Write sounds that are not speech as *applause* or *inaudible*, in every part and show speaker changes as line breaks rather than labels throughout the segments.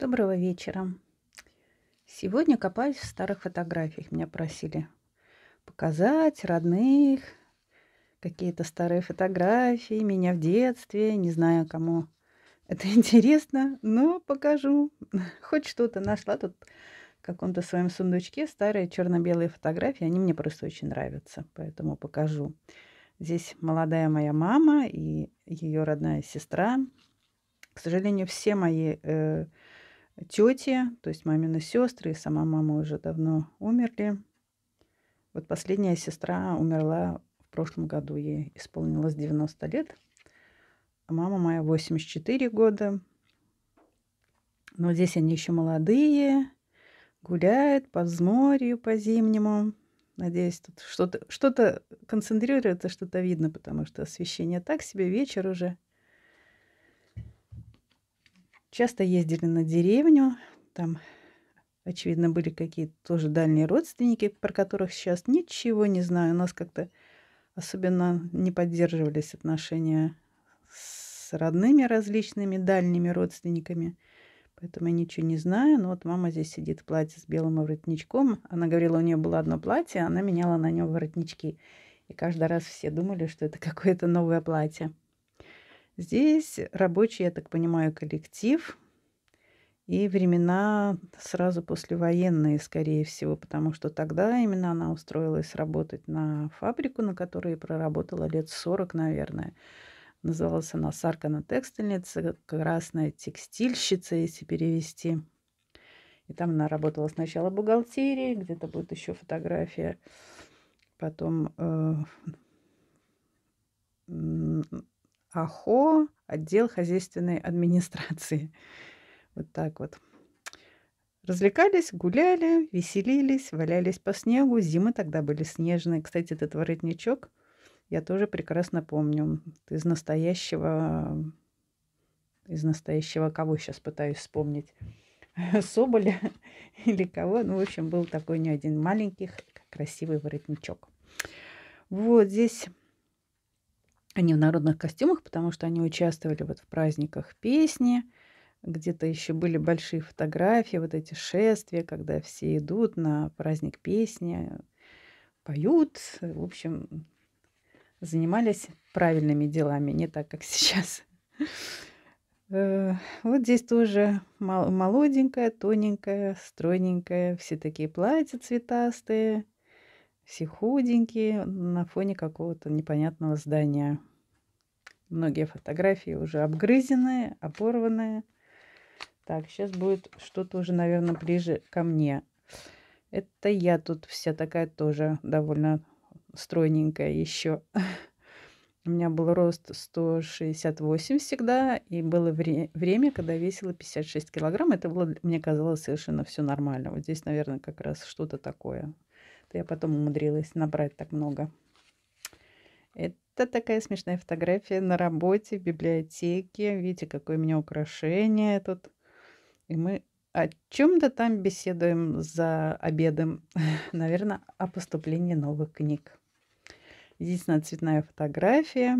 Доброго вечера. Сегодня копаюсь в старых фотографиях. Меня просили показать родных, какие-то старые фотографии меня в детстве. Не знаю, кому это *laughs* интересно, но покажу. Хоть что-то нашла тут в каком-то своем сундучке старые черно-белые фотографии. Они мне просто очень нравятся, поэтому покажу. Здесь молодая моя мама и ее родная сестра. К сожалению, все мои э, тети, то есть мамины сестры, и сама мама уже давно умерли. Вот последняя сестра умерла в прошлом году, ей исполнилось 90 лет. А мама моя 84 года. Но здесь они еще молодые, гуляют по взморью, по зимнему. Надеюсь, тут что-то что, -то, что -то концентрируется, что-то видно, потому что освещение так себе, вечер уже – Часто ездили на деревню, там, очевидно, были какие-то тоже дальние родственники, про которых сейчас ничего не знаю. У нас как-то особенно не поддерживались отношения с родными различными дальними родственниками. Поэтому я ничего не знаю. Но вот мама здесь сидит в платье с белым воротничком. Она говорила, у нее было одно платье, а она меняла на нем воротнички. И каждый раз все думали, что это *laughs* какое-то новое платье. Здесь рабочий, я так понимаю, коллектив и времена сразу послевоенные, скорее всего, потому что тогда именно она устроилась работать на фабрику, на которой проработала лет 40, наверное. Называлась она Саркана текстильница, красная текстильщица, если перевести. И там она работала сначала в бухгалтерии, где-то будет еще фотография, потом э, АХО, отдел хозяйственной администрации. Вот так вот. Развлекались, гуляли, веселились, валялись по снегу. Зимы тогда были снежные. Кстати, этот воротничок я тоже прекрасно помню. Из настоящего... Из настоящего кого сейчас пытаюсь вспомнить? *laughs* Соболя *laughs* или кого. Ну, в общем, был такой не один маленький, красивый воротничок. Вот здесь они в народных костюмах, потому что они участвовали вот в праздниках песни, где-то еще были большие фотографии, вот эти шествия, когда все идут на праздник песни, поют, в общем, занимались правильными делами, не так, как *laughs* сейчас. Э, вот здесь тоже молоденькая, тоненькая, стройненькая, все такие платья цветастые – все худенькие на фоне какого-то непонятного здания. Многие фотографии уже обгрызенные, оборванные. Так, сейчас будет что-то уже, наверное, ближе ко мне. Это я тут вся такая тоже довольно стройненькая еще. *laughs* У меня был рост 168 всегда, и было вре- время, когда весила 56 килограмм. Это было, мне казалось, совершенно все нормально. Вот здесь, наверное, как раз что-то такое я потом умудрилась набрать так много. Это такая смешная фотография на работе в библиотеке. Видите, какое у меня украшение тут. И мы о чем-то там беседуем за обедом. *laughs* Наверное, о поступлении новых книг. Здесь Единственная цветная фотография.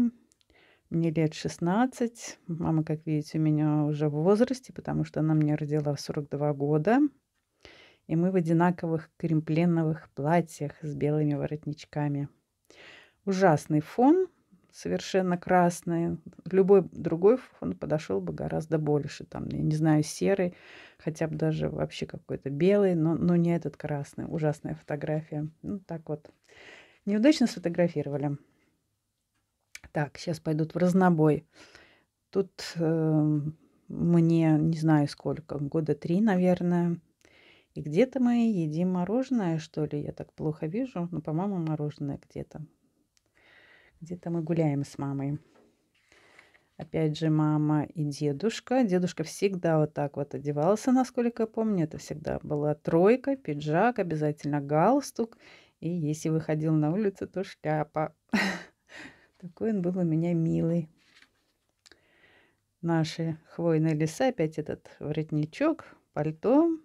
Мне лет 16. Мама, как видите, у меня уже в возрасте, потому что она мне родила в 42 года и мы в одинаковых кремпленовых платьях с белыми воротничками. Ужасный фон, совершенно красный. Любой другой фон подошел бы гораздо больше. Там, я не знаю, серый, хотя бы даже вообще какой-то белый, но, но не этот красный. Ужасная фотография. Ну, так вот. Неудачно сфотографировали. Так, сейчас пойдут в разнобой. Тут э, мне, не знаю сколько, года три, наверное, и где-то мы едим мороженое, что ли? Я так плохо вижу. но по-моему, мороженое где-то. Где-то мы гуляем с мамой. Опять же, мама и дедушка. Дедушка всегда вот так вот одевался, насколько я помню. Это всегда была тройка, пиджак, обязательно галстук. И если выходил на улицу, то шляпа. *laughs* Такой он был у меня милый. Наши хвойные леса, опять этот воротничок, пальто,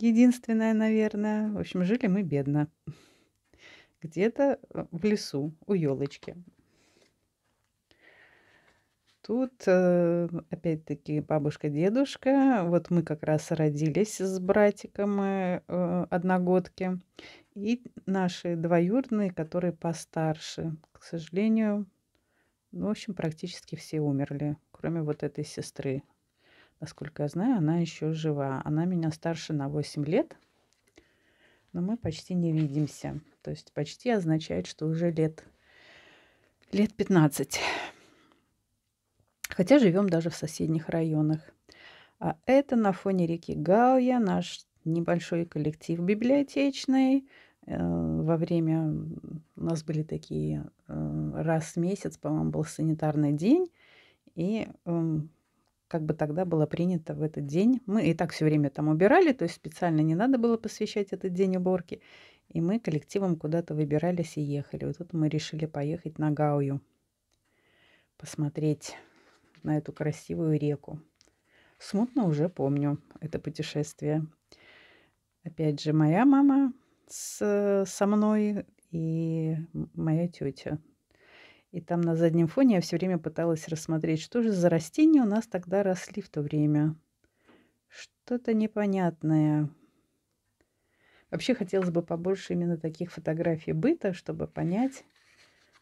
единственная, наверное. В общем, жили мы бедно. Где-то э, в лесу у елочки. Тут э, опять-таки бабушка-дедушка. Вот мы как раз родились с братиком э, одногодки. И наши двоюродные, которые постарше. К сожалению, ну, в общем, практически все умерли, кроме вот этой сестры Насколько я знаю, она еще жива. Она меня старше на 8 лет, но мы почти не видимся. То есть почти означает, что уже лет, лет 15. Хотя живем даже в соседних районах. А это на фоне реки Гауя наш небольшой коллектив библиотечный. Э, во время у нас были такие э, раз в месяц, по-моему, был санитарный день. И эм, как бы тогда было принято в этот день. Мы и так все время там убирали, то есть специально не надо было посвящать этот день уборки. И мы коллективом куда-то выбирались и ехали. Вот тут мы решили поехать на Гаую, посмотреть на эту красивую реку. Смутно уже помню это путешествие. Опять же, моя мама с, со мной и моя тетя. И там на заднем фоне я все время пыталась рассмотреть, что же за растения у нас тогда росли в то время. Что-то непонятное. Вообще хотелось бы побольше именно таких фотографий быта, чтобы понять,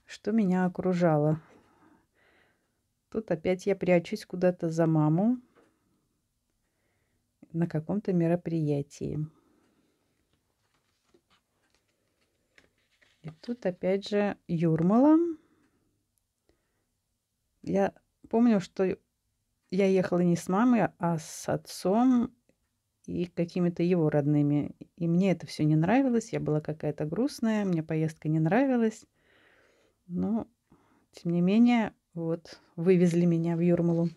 что меня окружало. Тут опять я прячусь куда-то за маму на каком-то мероприятии. И тут опять же Юрмала. Я помню, что я ехала не с мамой, а с отцом и какими-то его родными. И мне это все не нравилось, я была какая-то грустная, мне поездка не нравилась. Но, тем не менее, вот вывезли меня в Юрмалу.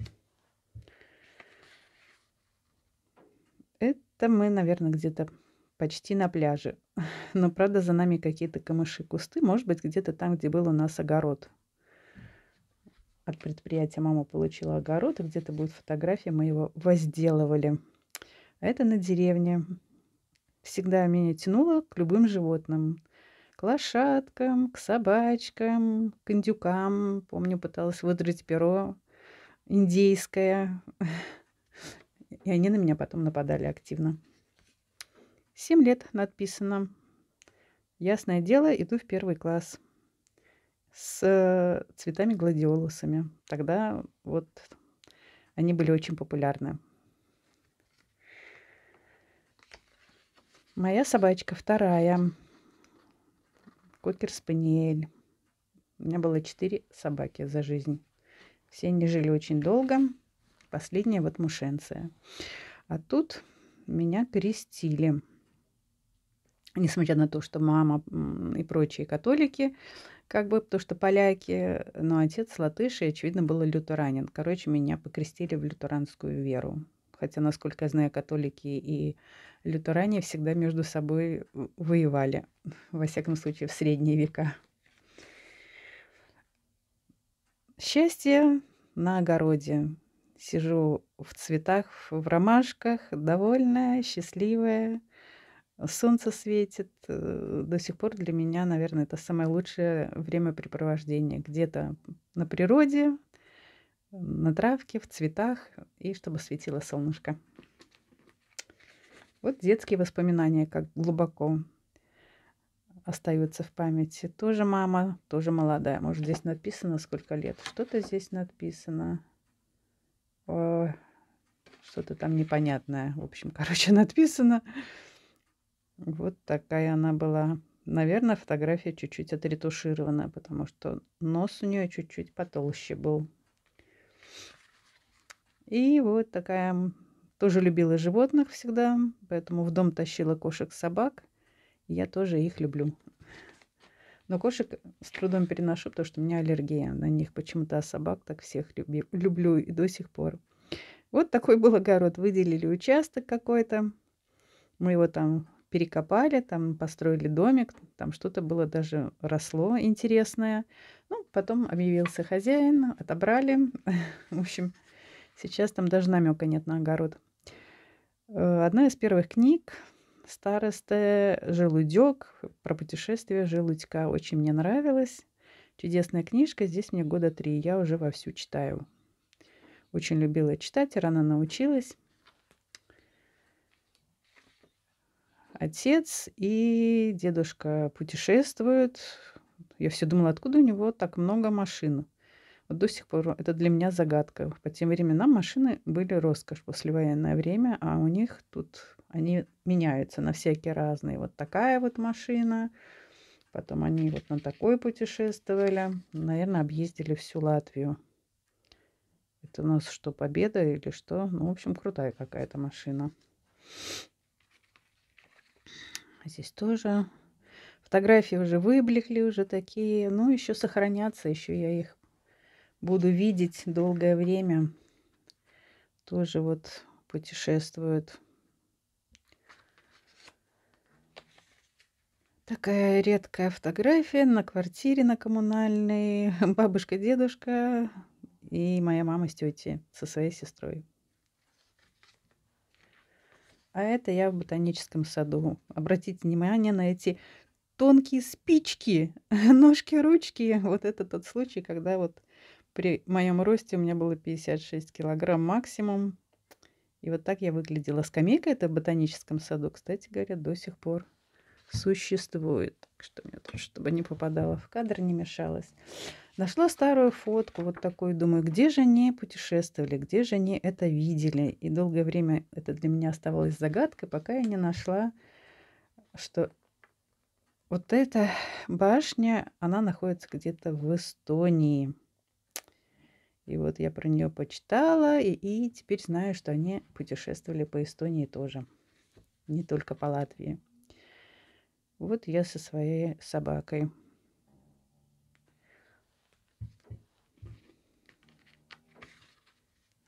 Это мы, наверное, где-то почти на пляже. *laughs* Но, правда, за нами какие-то камыши, кусты. Может быть, где-то там, где был у нас огород от предприятия мама получила огород, и где-то будет фотография, мы его возделывали. А это на деревне. Всегда меня тянуло к любым животным. К лошадкам, к собачкам, к индюкам. Помню, пыталась выдрать перо индейское. И они на меня потом нападали активно. Семь лет надписано. Ясное дело, иду в первый класс с э, цветами гладиолусами. Тогда вот они были очень популярны. Моя собачка вторая. Кокер Спаниель. У меня было четыре собаки за жизнь. Все они жили очень долго. Последняя вот мушенция. А тут меня крестили. Несмотря на то, что мама и прочие католики, как бы, потому что поляки, но ну, отец и, очевидно, был лютеранин. Короче, меня покрестили в лютеранскую веру. Хотя, насколько я знаю, католики и лютеране всегда между собой воевали. *laughs* Во всяком случае, в средние века. Счастье на огороде. Сижу в цветах, в ромашках, довольная, счастливая солнце светит. Э, до сих пор для меня, наверное, это самое лучшее времяпрепровождение. Где-то на природе, на травке, в цветах, и чтобы светило солнышко. Вот детские воспоминания, как глубоко остаются в памяти. Тоже мама, тоже молодая. Может, здесь написано, сколько лет. Что-то здесь написано. Э, что-то там непонятное. В общем, *laughs* короче, написано. Вот такая она была. Наверное, фотография чуть-чуть отретуширована, потому что нос у нее чуть-чуть потолще был. И вот такая... Тоже любила животных всегда, поэтому в дом тащила кошек, собак. Я тоже их люблю. Но кошек с трудом переношу, потому что у меня аллергия на них почему-то, а собак так всех люби, люблю и до сих пор. Вот такой был огород. Выделили участок какой-то. Мы его там перекопали, там построили домик, там что-то было даже росло интересное. Ну, потом объявился хозяин, отобрали. *laughs* В общем, сейчас там даже намека нет на огород. Э, одна из первых книг "Староста «Желудек» про путешествие желудька. Очень мне нравилась. Чудесная книжка. Здесь мне года три. Я уже вовсю читаю. Очень любила читать, рано научилась. отец и дедушка путешествуют. Я все думала, откуда у него так много машин. Вот до сих пор это для меня загадка. По тем временам машины были роскошь послевоенное время, а у них тут они меняются на всякие разные. Вот такая вот машина, потом они вот на такой путешествовали. Наверное, объездили всю Латвию. Это у нас что, победа или что? Ну, в общем, крутая какая-то машина. А Здесь тоже фотографии уже выблекли, уже такие. Ну, еще сохранятся, еще я их буду видеть долгое время. Тоже вот путешествуют. Такая редкая фотография на квартире на коммунальной. *laughs* Бабушка, дедушка и моя мама с тетей со своей сестрой. А это я в ботаническом саду. Обратите внимание на эти тонкие спички, *laughs* ножки, ручки. Вот это тот случай, когда вот при моем росте у меня было 56 килограмм максимум. И вот так я выглядела. Скамейка это в ботаническом саду, кстати говоря, до сих пор существует. Так что мне тут, чтобы не попадала в кадр, не мешалась. Нашла старую фотку, вот такую, думаю, где же они путешествовали, где же они это видели. И долгое время это для меня оставалось загадкой, пока я не нашла, что вот эта башня, она находится где-то в Эстонии. И вот я про нее почитала, и, и теперь знаю, что они путешествовали по Эстонии тоже, не только по Латвии. Вот я со своей собакой.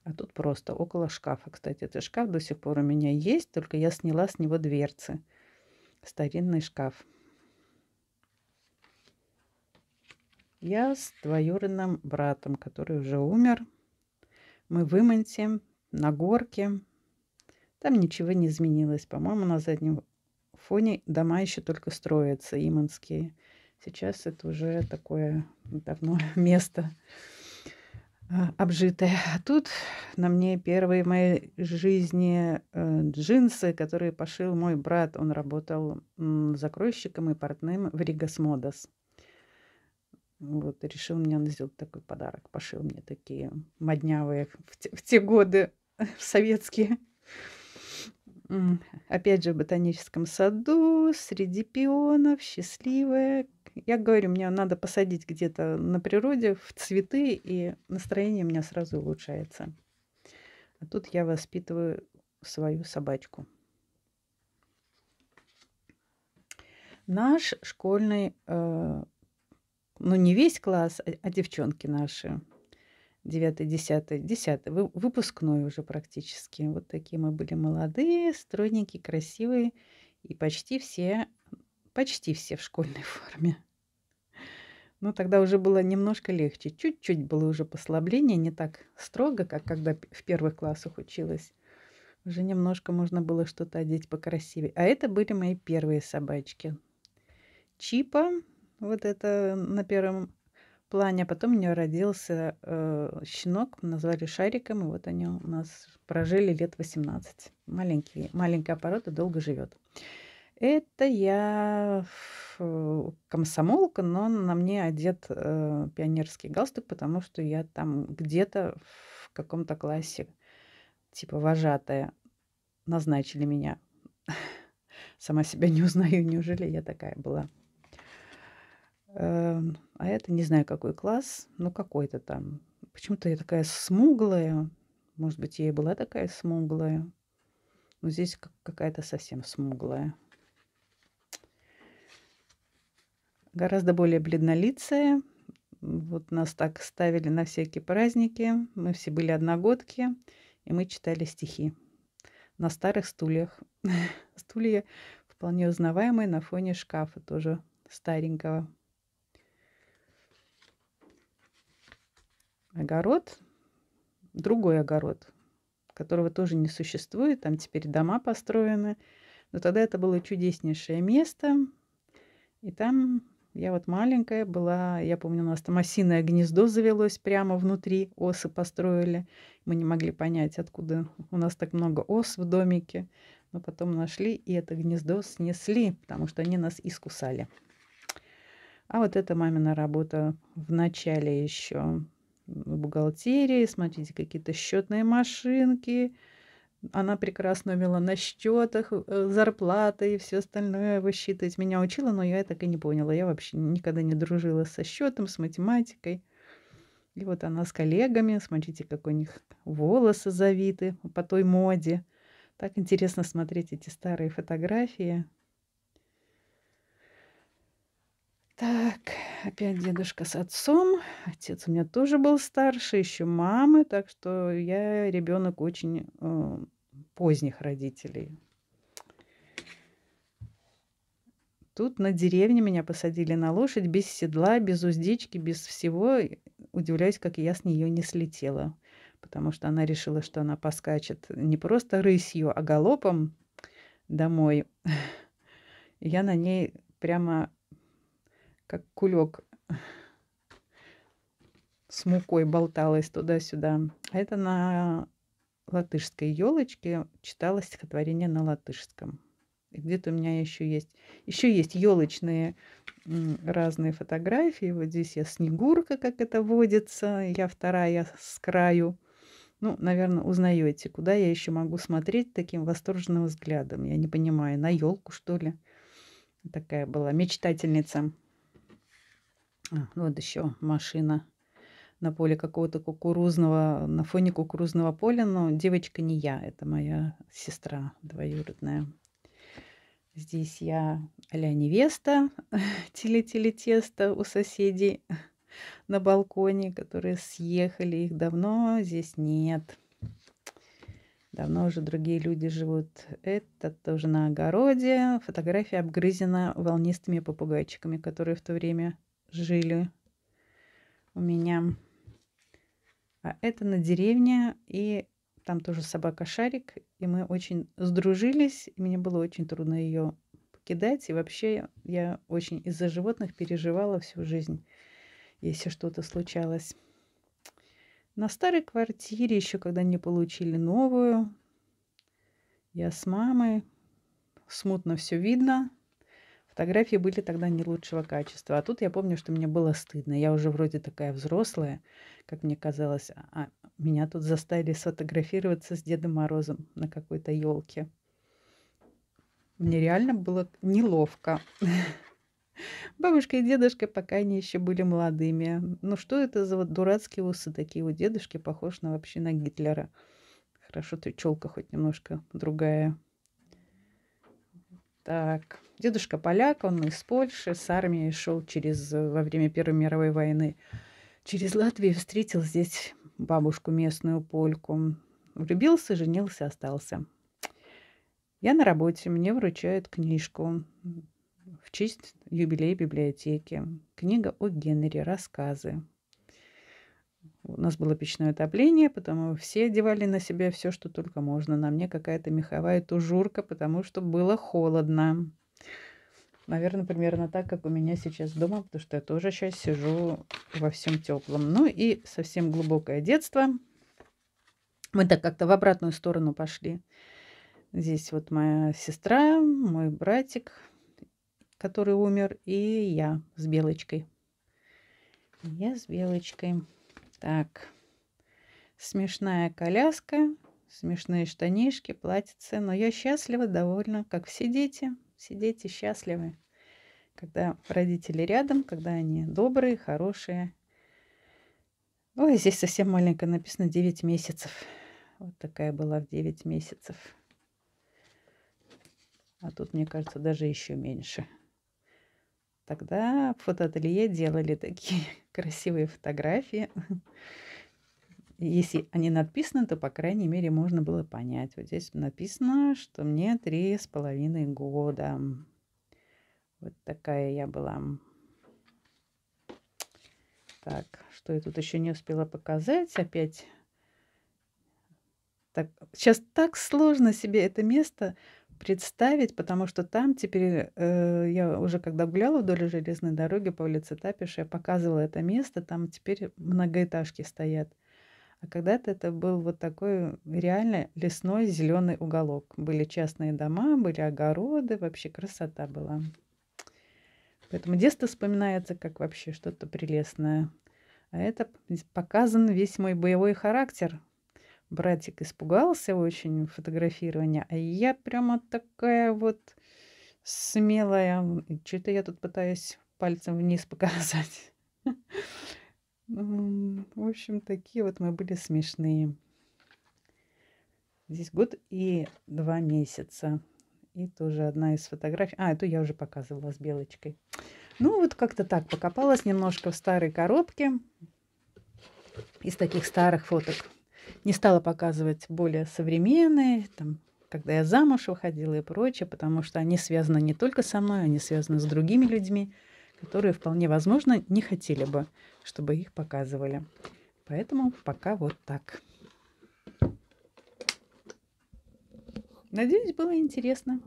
А тут просто около шкафа. Кстати, этот шкаф до сих пор у меня есть, только я сняла с него дверцы. Старинный шкаф. Я с двоюродным братом, который уже умер. Мы в Иманте, на горке. Там ничего не изменилось. По-моему, на заднем фоне дома еще только строятся, иманские. Сейчас это уже такое давно *laughs* место а, обжитое. А тут на мне первые в моей жизни э, джинсы, которые пошил мой брат. Он работал закройщиком и портным в Ригас Модас. Вот, решил мне, он сделал такой подарок, пошил мне такие моднявые в те, в те годы, в *laughs* советские опять же, в ботаническом саду, среди пионов, счастливая. Я говорю, мне надо посадить где-то на природе, в цветы, и настроение у меня сразу улучшается. А тут я воспитываю свою собачку. Наш школьный, э, ну не весь класс, а, а девчонки наши, 9, 10, 10, выпускной уже практически. Вот такие мы были молодые, стройненькие, красивые и почти все, почти все в школьной *laughs* форме. Но тогда уже было немножко легче. Чуть-чуть было уже послабление, не так строго, как когда в первых классах училась. Уже немножко можно было что-то одеть покрасивее. А это были мои первые собачки. Чипа, вот это на первом плане. А потом у нее родился э, щенок, назвали Шариком, и вот они у нас прожили лет 18. Маленький, маленькая порода долго живет. Это я э, комсомолка, но на мне одет э, пионерский галстук, потому что я там где-то в каком-то классе, типа вожатая, назначили меня. *laughs* Сама себя не узнаю, неужели я такая была. Эм, а это не знаю какой класс, но какой-то там. Почему-то я такая смуглая. Может быть, я и была такая смуглая. Но здесь какая-то совсем смуглая. Гораздо более бледнолицая. Вот нас так ставили на всякие праздники. Мы все были одногодки. И мы читали стихи на старых стульях. *laughs* Стулья вполне узнаваемые на фоне шкафа тоже старенького. огород, другой огород, которого тоже не существует. Там теперь дома построены. Но тогда это было чудеснейшее место. И там я вот маленькая была. Я помню, у нас там осиное гнездо завелось прямо внутри. Осы построили. Мы не могли понять, откуда у нас так много ос в домике. Но потом нашли и это гнездо снесли, потому что они нас искусали. А вот эта мамина работа в начале еще бухгалтерии, смотрите, какие-то счетные машинки. Она прекрасно умела на счетах, э, зарплаты и все остальное высчитывать. Меня учила, но я так и не поняла. Я вообще никогда не дружила со счетом, с математикой. И вот она с коллегами, смотрите, как у них волосы завиты по той моде. Так интересно смотреть эти старые фотографии. Так, опять дедушка с отцом. Отец у меня тоже был старше, еще мамы, так что я ребенок очень э, поздних родителей. Тут на деревне меня посадили на лошадь без седла, без уздечки, без всего. Удивляюсь, как я с нее не слетела, потому что она решила, что она поскачет не просто рысью, а галопом домой. *laughs* Я на ней прямо как кулек с мукой болталась туда-сюда. А это на латышской елочке читалось стихотворение на латышском. И где-то у меня еще есть, еще есть елочные разные фотографии. Вот здесь я снегурка, как это водится. Я вторая с краю. Ну, наверное, узнаете, куда я еще могу смотреть таким восторженным взглядом. Я не понимаю, на елку, что ли? Такая была мечтательница. Ну, вот еще машина на поле какого-то кукурузного, на фоне кукурузного поля, но девочка не я, это моя сестра двоюродная. Здесь я а-ля невеста, *laughs* теле-теле-тесто у соседей на балконе, которые съехали, их давно здесь нет. Давно уже другие люди живут. Это тоже на огороде. Фотография обгрызена волнистыми попугайчиками, которые в то время жили у меня. А это на деревне, и там тоже собака Шарик, и мы очень сдружились, и мне было очень трудно ее покидать, и вообще я очень из-за животных переживала всю жизнь, если что-то случалось. На старой квартире, еще когда не получили новую, я с мамой, смутно все видно, Фотографии были тогда не лучшего качества. А тут я помню, что мне было стыдно. Я уже вроде такая взрослая, как мне казалось. А меня тут заставили сфотографироваться с Дедом Морозом на какой-то елке. Мне реально было неловко. *laughs* Бабушка и дедушка, пока они еще были молодыми. Ну что это за вот дурацкие усы такие у дедушки, похож на вообще на Гитлера. Хорошо, ты челка хоть немножко другая. Так, дедушка поляк, он из Польши, с армией шел через, э, во время Первой мировой войны. Через Латвию встретил здесь бабушку местную польку. Влюбился, женился, остался. Я на работе, мне вручают книжку в честь юбилея библиотеки. Книга о Генри, рассказы. У нас было печное отопление, потому все одевали на себя все, что только можно. На мне какая-то меховая тужурка, потому что было холодно. Наверное, примерно так, как у меня сейчас дома, потому что я тоже сейчас сижу во всем теплом. Ну и совсем глубокое детство. Мы так как-то в обратную сторону пошли. Здесь вот моя сестра, мой братик, который умер, и я с Белочкой. Я с Белочкой. Так, смешная коляска, смешные штанишки, платьице. Но я счастлива, довольна, как все дети. Все дети счастливы, когда родители рядом, когда они добрые, хорошие. Ой, ну, а здесь совсем маленько написано 9 месяцев. Вот такая была в 9 месяцев. А тут, мне кажется, даже еще меньше. Тогда в фотоателье делали такие *laughs* красивые фотографии. Если они надписаны, то, по крайней мере, можно было понять. Вот здесь написано, что мне три с половиной года. Вот такая я была. Так, что я тут еще не успела показать. Опять так, сейчас так сложно себе это место представить, потому что там теперь, э, я уже когда гуляла вдоль железной дороги по улице Тапиша, я показывала это место, там теперь многоэтажки стоят. А когда-то это был вот такой реально лесной зеленый уголок. Были частные дома, были огороды, вообще красота была. Поэтому детство вспоминается как вообще что-то прелестное. А это показан весь мой боевой характер, братик испугался очень фотографирования, а я прямо такая вот смелая. Что-то я тут пытаюсь пальцем вниз *laughs* показать. В общем, такие вот мы были смешные. Здесь год и два месяца. И тоже одна из фотографий. А, эту я уже показывала с белочкой. Ну, вот как-то так покопалась немножко в старой коробке. Из таких старых фоток не стала показывать более современные, там, когда я замуж выходила и прочее, потому что они связаны не только со мной, они связаны с другими людьми, которые вполне возможно не хотели бы, чтобы их показывали. Поэтому пока вот так. Надеюсь, было интересно.